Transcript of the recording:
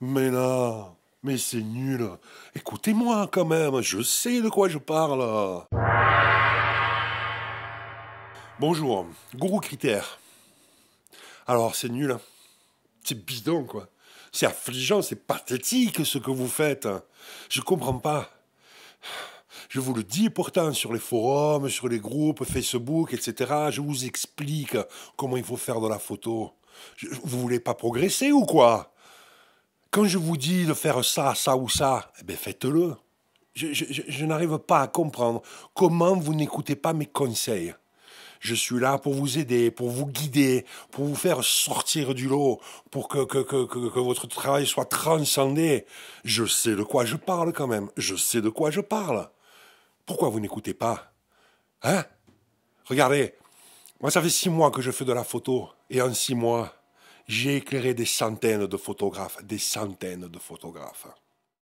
Mais là, mais c'est nul. Écoutez-moi quand même, je sais de quoi je parle. Bonjour, gourou critère. Alors c'est nul, hein. c'est bidon quoi. C'est affligeant, c'est pathétique ce que vous faites. Je comprends pas. Je vous le dis pourtant sur les forums, sur les groupes Facebook, etc. Je vous explique comment il faut faire de la photo. vous voulez pas progresser ou quoi quand je vous dis de faire ça, ça ou ça, eh ben, faites-le. Je, n'arrive pas à comprendre comment vous n'écoutez pas mes conseils. Je suis là pour vous aider, pour vous guider, pour vous faire sortir du lot, pour que, que, que votre travail soit transcendé. Je sais de quoi je parle quand même. Je sais de quoi je parle. Pourquoi vous n'écoutez pas Hein Regardez, moi ça fait six mois que je fais de la photo. Et en six mois, j'ai éclairé des centaines de photographes, des centaines de photographes.